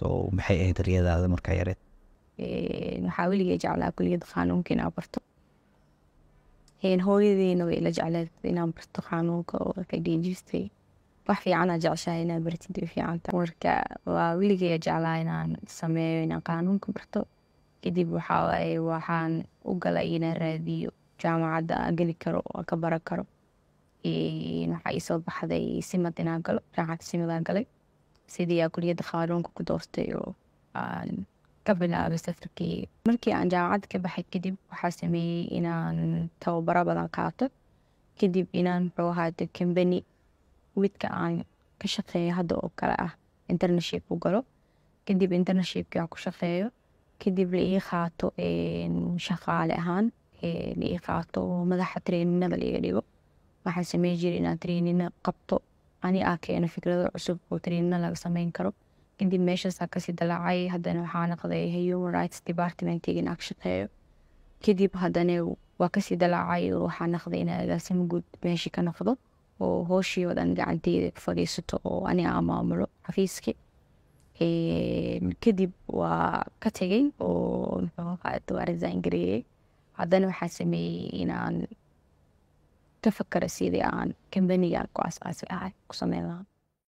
so maxay ahayd riyadaada markaa yareed waxaa weligay jeclaa kuliyadda qaanuunka inaa barto hooyadeena way ila jecleed inaan barto qaanuunka oo kadhijistay wax fiicanaa jeceshahay inaa bartid way fiicanta marka waa weligay jeclaa inaan sameeyo inaan qaanuunka barto kadib waxaawaaye waxaan u galay inaan raadiyo jaamacadda aan geli karo aan ka baran karo waxaa iisoo baxday simad inaan galo jaamacadda simadaan galay sidii aa kulyadda khaaruunka ku doostay oo aan ka bilaabay safarkii markii aan jaamacadda ka baxay kadib waxaa sameeyey inaan tababaro badan qaato kadib inaan muxuu ahaade kambani widka aan ka shaqeeyo hadda oo kale ah internaship u galo kadib internashipki aan ku shaqeeyo kadib la ii qaato shaqaale ahaan la ii qaato madaxa treeninada la iga dhigo waxaan sameyn jiray inaan treenina qabto aniga aa ah, keeno fikrado cusub oo taniinna laga sameyn karo kadib meeshaasaa kasii dalaacay hadana waxaa noqday human rights departmentig in ag shaqeeyo kadib hadana waa kasii dalaacay waxaa noqday inaa agaasimo guud meeshii ka noqdo oo hooshii oo dhan gacanteeda fadhiisato oo ani aa ah, maamulo xafiiski kadib waa ka tegay oo muxuu ahaa gareeyey hadana waxaa sameeyey inaan ka fakara sidii aan kambaniga ku asaasi ahay ku sameyn lahaa